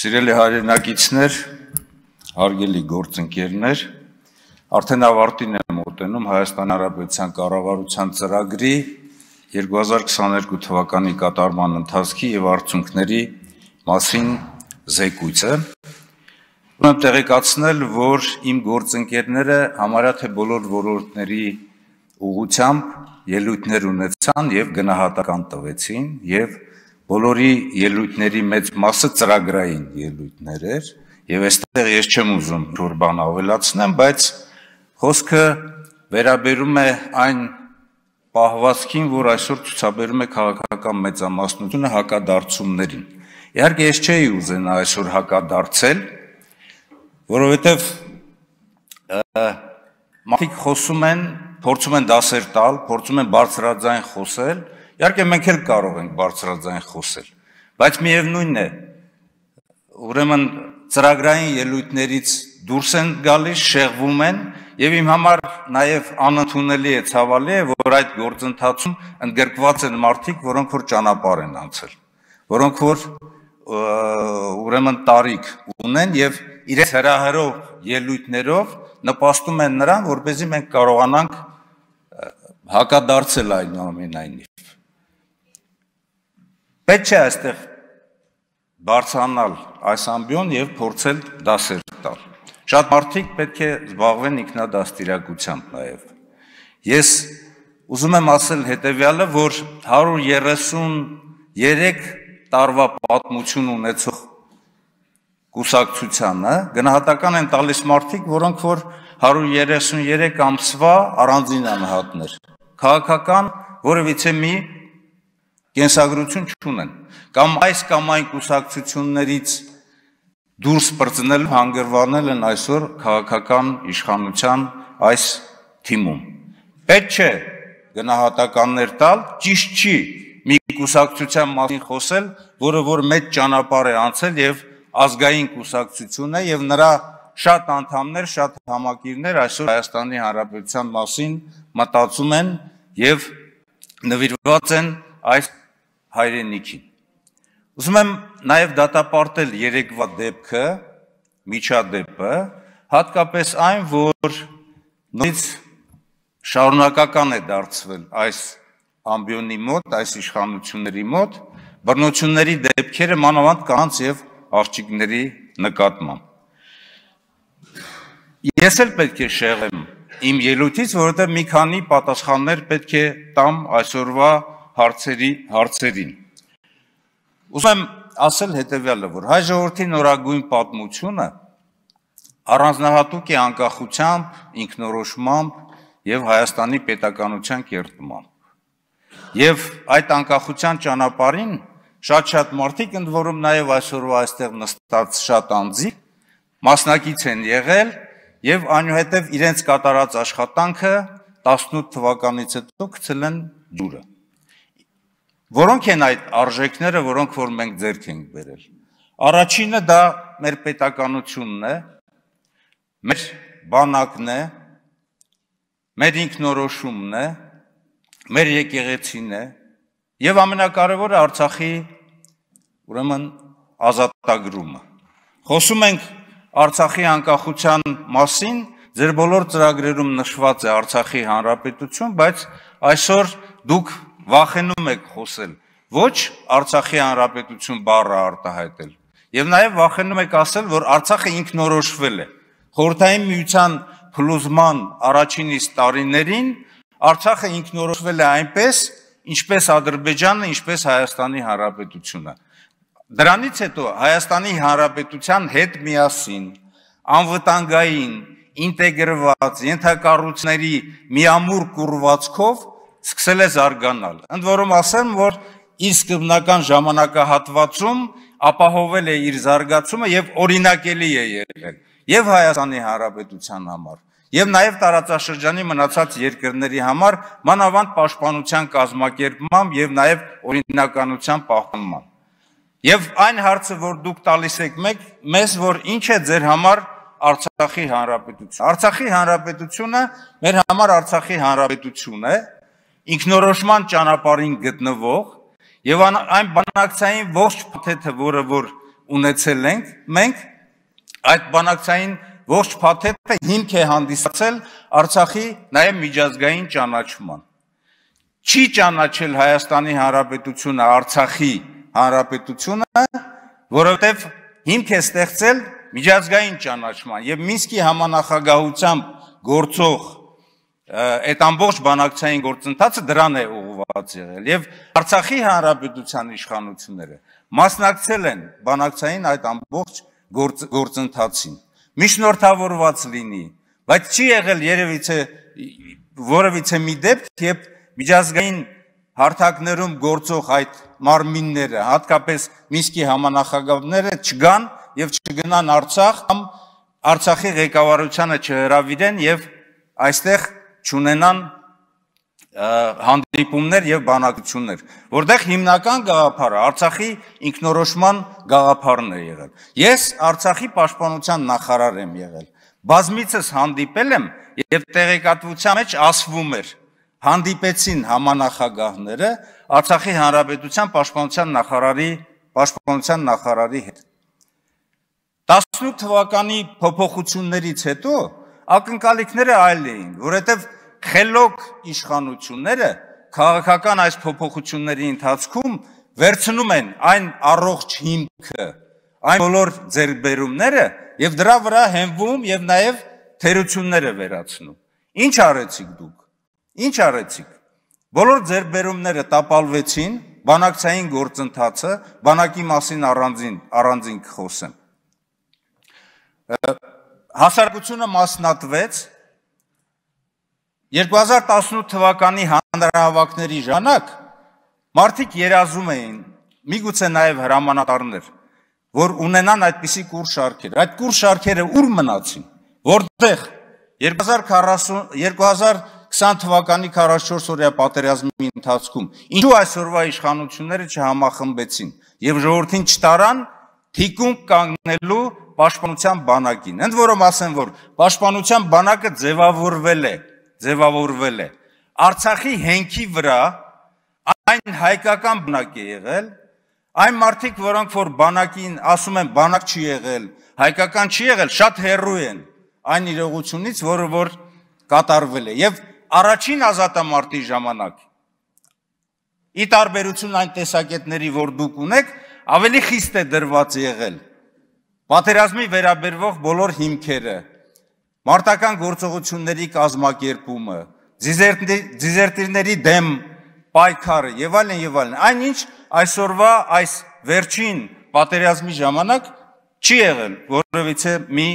Սիրելի հայրենակիցներ, հարգելի գործընկերներ, արդեն ավարտին է մոտենում Հայաստան Հանրապետության կառավարության ծրագրի 2022 թվականի կատարման ընթացքի եւ արդյունքների մասին զեկույցը։ Ունեմ տեղեկացնել, որ իմ գործընկերները համարյա թե բոլոր ոլորտների ուղությամբ ելույթներ ունեցան եւ գնահատական տվեցին եւ և Բոլորի ելույթների մեծ մասը ծրագրային ելույթներ էր եւ այստեղ ես չեմ ուզում թուր բան ավելացնեմ, բայց խոսքը վերաբերում է այն պահվածքին, որ այսօր ցուցաբերում է քաղաքական մեծամասնությունը հակադարձումներին։ Իհարկե ես չէի ուզենա այսօր հակադարձել, որովհետև մարդիկ խոսում են, փորձում են դասեր տալ, փորձում են բարձրաձայն խոսել, Իհարկե մենք էլ կարող ենք բարձրաձայն խոսել, բայց միևնույնն է, ուրեմն ծրագրային ելույթներից դուրս են գալիս, շեղվում են եւ իմ համար նաեւ անընդունելի է, ցավալի է, որ այդ գործընթացում ընդգրկված են մարդիկ, որոնք որ ճանապարհ են անցել, որոնք որ ուրեմն տարիք ունեն եւ իրենց հրահրով ելույթներով նպաստում են նրան, որպեսզի մենք կարողանանք հակադարձել այնուամենայնիվ։ Պետք չէ այստեղ բարձանալ այս ամբիոն եւ փորձել դասեր տալ։ Շատ մարդիկ պետք է զբաղվեն ինքնադաստիարակությամբ նաեւ։ Ես ուզում եմ ասել հետեւյալը, որ 133 տարվա պատմություն ունեցող կուսակցությանը գնահատական են տալիս մարդիկ, որոնք որ 133 ամսվա առանձին անհատներ։ Քաղաքական որևիցե մի կենսագրություն չունեն կամ այս կամ այն կուսակցություններից դուրս բրծնել հանգրվանել են այսօր քաղաքական իշխանության այս թիմում պետք չէ գնահատականներ տալ ճիշտ չի մի կուսակցության մասին խոսել, որը որ մեծ ճանապարհ է անցել եւ ազգային կուսակցություն է եւ նրա շատ անդամներ, շատ համակիրներ այսօր Հայաստանի Հանրապետության մասին մտածում են եւ նվիրված են այս հայրենիքին։ Ուզում եմ նաև դատապարտել երեկվա դեպքը, միջադեպը, հատկապես այն, որ նույնից շարունակական է դարձվել այս ամբիոնի մոտ, այս իշխանությունների մոտ, բռնությունների դեպքերը մանավանդ կանց եւ աղջիկների նկատմամբ։ Ես էլ պետք է շեղեմ իմ ելույթից, որովհետեւ մի քանի պատասխաններ պետք է տամ այսօրվա հարցերի հարցերին։ Ուզում եմ ասել հետևյալը, որ հայ ժողովրդի նորագույն պատմությունը առանձնահատուկ է անկախությամբ, ինքնորոշմամբ եւ Հայաստանի պետականության կերտմամբ։ Եվ այդ անկախության ճանապարհին շատ-շատ մարդիկ ընդ որում նաեւ այսօրվա այստեղ նստած շատ անձի մասնակից են եղել եւ այնուհետեւ իրենց կատարած աշխատանքը 18 թվականից հետո գցել են ջուրը։ Որոնք են այդ արժեքները, որոնք որ մենք ձեռք ենք բերել։ Առաջինը դա մեր պետականությունն է, մեր բանակն է, մեր ինքնորոշումն է, մեր եկեղեցին է եւ ամենակարևորը Արցախի ուրեմն ազատագրումը։ Խոսում ենք Արցախի անկախության մասին, ձեր բոլոր ծրագրերում նշված է Արցախի հանրապետություն, բայց այսօր դուք վախենում եք խոսել, ոչ Արցախի հանրապետություն բառը արտահայտել։ Եվ նաև վախենում եք ասել, որ Արցախը ինքնորոշվել է։ Խորհրդային միության փլուզման առաջինիս տարիներին Արցախը ինքնորոշվել է այնպես, ինչպես Ադրբեջանը, ինչպես Հայաստանի Հանրապետությունը։ Դրանից հետո Հայաստանի Հանրապետության հետ միասին անվտանգային ինտեգրված ենթակառուցների միամուր կուրվածքով սկսել է զարգանալ։ Ընդ որում ասեմ, որ իր սկզբնական ժամանակահատվածում ապահովել է իր զարգացումը եւ օրինակելի է եղել եւ Հայաստանի Հանրապետության համար եւ նաեւ տարածաշրջանի մնացած երկրների համար մանավանդ պաշտպանության կազմակերպմամբ եւ նաեւ օրինականության պահպանմամբ։ Եվ այն հարցը, որ դուք տալիս եք մեկ, մեզ, որ ինչ է ձեր համար Արցախի հանրապետություն։ Արցախի հանրապետությունը մեր համար Արցախի հանրապետություն է, ինքնորոշման ճանապարհին գտնվող եւ այն բանակցային ողջ փաթեթը, որը որ ունեցել ենք, մենք այդ բանակցային ողջ փաթեթը հիմք է հանդիսացել Արցախի նաեւ միջազգային ճանաչման։ Չի ճանաչել Հայաստանի Հանրապետությունը Արցախի Հանրապետությունը, որովհետեւ հիմք է ստեղծել միջազգային ճանաչման եւ Մինսկի համանախագահությամբ գործող այդ ամբողջ բանակցային գործընթացը դրան է ուղղված եղել եւ Արցախի հանրապետության իշխանությունները մասնակցել են բանակցային այդ ամբողջ գործ, գործընթացին։ Միշնորթավորված լինի, բայց չի եղել երևիցե որևիցե մի դեպք, երբ միջազգային հարթակներում գործող այդ մարմինները, հատկապես Մինսկի համանախագահները չգան եւ չգնան Արցախ կամ Արցախի ղեկավարությունը չհրավիրեն եւ այստեղ չունենան հանդիպումներ եւ բանակցություններ, որտեղ հիմնական գաղափարը Արցախի ինքնորոշման գաղափարն է եղել։ Ես Արցախի պաշտպանության նախարար եմ եղել։ Բազմիցս հանդիպել եմ եւ տեղեկատվության մեջ ասվում էր հանդիպեցին համանախագահները Արցախի հանրապետության պաշտպանության նախարարի պաշտպանության նախարարի հետ 18 թվականի փոփոխություններից հետո ակնկալիքները այլ էին, որովհետև խելոք իշխանությունները քաղաքական այս փոփոխությունների ընթացքում վերցնում են այն առողջ հիմքը, այն բոլոր ձերբերումները եւ դրա վրա հենվում եւ նաեւ թերությունները վերացնում։ Ինչ արեցիք դուք։ Ինչ արեցիք։ Բոլոր ձերբերումները տապալվեցին, բանակցային գործընթացը, բանակի մասին առանձին առանձին կխոսեմ հասարակությունը մասնատվեց 2018 թվականի հանրահավաքների ժամանակ մարդիկ երազում էին միգուցե նաև հրամանատարներ որ ունենան այդպիսի կուրս շարքեր այդ կուրս շարքերը ուր մնացին որտեղ 2040 2020 թվականի 44 օրյա պատերազմի ընթացքում ինչու այսօրվա իշխանությունները չհամախմբեցին եւ ժողովրդին չտարան թիկուն կանգնելու պաշտպանության բանակին։ Ընդ որում ասեմ, որ պաշտպանության բանակը ձևավորվել է, ձևավորվել է։ Արցախի հենքի վրա այն հայկական բնակ է եղել, այն մարդիկ, որոնք որ բանակին ասում են բանակ չի եղել, հայկական չի եղել, շատ հերրու են այն իրողությունից, որը որ կատարվել է։ Եվ առաջին ազատամարտի ժամանակ ի տարբերություն այն տեսակետների, որ դուք ունեք, ավելի խիստ է դրված եղել Պատերազմի վերաբերվող բոլոր հիմքերը, մարտական գործողությունների կազմակերպումը, դիզերտիրների դեմ պայքարը եւ այլն եւ այլն։ Այնինչ այսօրվա այս վերջին պատերազմի ժամանակ չի եղել որևիցե մի,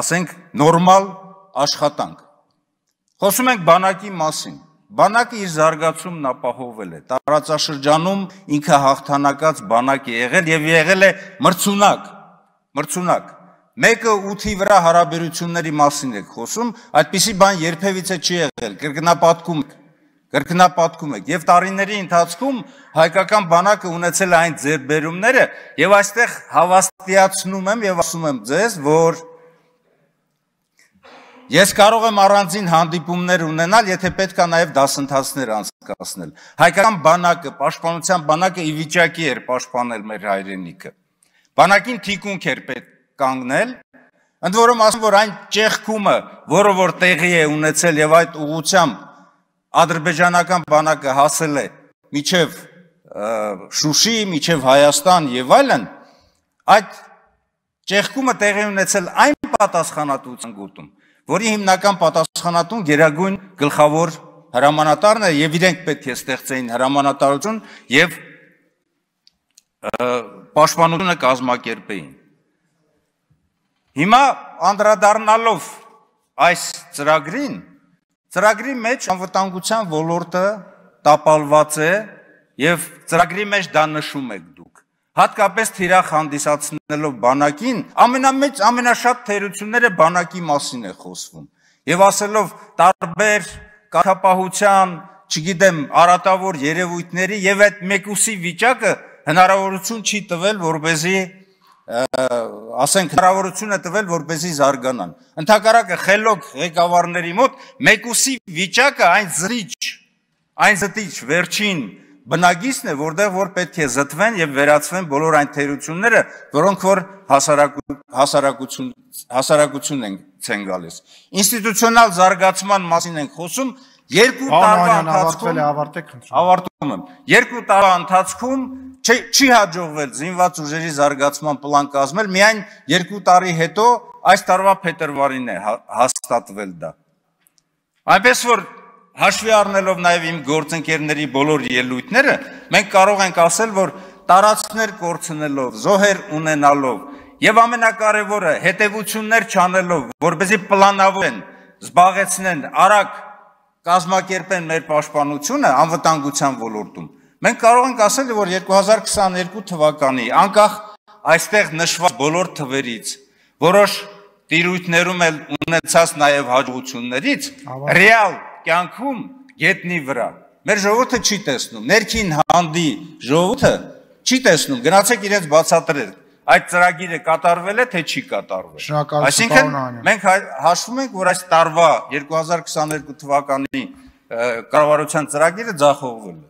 ասենք, նորմալ աշխատանք։ Խոսում ենք բանակի մասին։ Բանակը իր զարգացումն ապահովել է։ Տարածաշրջանում ինքը հաղթանակած բանակ է եղել եւ եղել է մրցունակ մրցունակ։ Մեկը 8-ի վրա հարաբերությունների մասին եք խոսում, այդպիսի բան երբևիցե չի եղել, կրկնապատկում եք, կրկնապատկում եք։ Եվ տարիների ընթացքում հայկական բանակը ունեցել է այն ձերբերումները, եւ այստեղ հավաստիացնում եմ եւ ասում եմ ձեզ, որ Ես կարող եմ առանձին հանդիպումներ ունենալ, եթե պետք է նաև դասընթացներ անցկացնել։ Հայկական բանակը, պաշտպանության բանակը ի վիճակի էր պաշտպանել մեր հայրենիքը բանակին թիկունք էր պետք կանգնել, Ընդ որում ասում որ այն ճեղքումը, որը որ տեղի է ունեցել եւ այդ ուղությամբ ադրբեջանական բանակը հասել է միջև Շուշի, միջև Հայաստան եւ այլն, այդ ճեղքումը տեղի ունեցել այն պատասխանատվության գոտում, որի հիմնական պատասխանատուն Գերագույն գլխավոր հրամանատարն է եւ իրենք պետք է ստեղծեին հրամանատարություն եւ պաշտպանությունը կազմակերպեին։ Հիմա անդրադառնալով այս ծրագրին, ծրագրի մեջ անվտանգության ոլորտը տապալված է եւ ծրագրի մեջ դա նշում եք դուք։ Հատկապես թիրախ հանդիսացնելով բանակին, ամենամեծ ամենաշատ թերությունները բանակի մասին է խոսվում։ Եվ ասելով տարբեր կառապահության, չգիտեմ, արատավոր երևույթների եւ այդ մեկուսի վիճակը հնարավորություն չի տվել, որբեզի ասենք հնարավորություն է տվել, որբեզի զարգանան։ Ընթակարակը խելոք ղեկավարների մոտ մեկուսի վիճակը այն զրիչ, այն զտիչ վերջին բնագիցն է, որտեղ որ պետք է զտվեն եւ վերացվեն բոլոր այն թերությունները, որոնք որ հասարակություն հասարակություն հասարակություն են ցեն գալիս։ Ինստիտուցիոնալ զարգացման մասին ենք խոսում, երկու տարվա ընթացքում ավարտել ավարտեք խնդրում։ Ավարտում եմ։ Երկու տարվա ընթացքում չի, չի հաջողվել զինված ուժերի զարգացման պլան կազմել, միայն երկու տարի հետո այս տարվա փետրվարին է հա, հաստատվել դա։ Այնպես որ հաշվի առնելով նաև իմ գործընկերների բոլոր ելույթները, մենք կարող ենք ասել, որ տարածքներ կորցնելով, զոհեր ունենալով եւ ամենակարևորը հետեւություններ չանելով, որբեզի պլանավորեն, զբաղեցնեն, արագ կազմակերպեն մեր պաշտպանությունը անվտանգության ոլորտում Մենք կարող ենք ասել, որ 2022 թվականի անկախ այստեղ նշված բոլոր թվերից որոշ տիրույթներում էլ ունեցած նաև հաջողություններից ռեալ կյանքում գետնի վրա մեր ժողովուրդը չի տեսնում, ներքին հանդի ժողովուրդը չի տեսնում, գնացեք իրենց բացատրել, այդ ծրագիրը կատարվել է, թե չի կատարվել։ Այսինքն մենք հա- հաշվում ենք, որ այս տարվա 2022 թվականի կառավարության ծրագիրը ձախողվել է։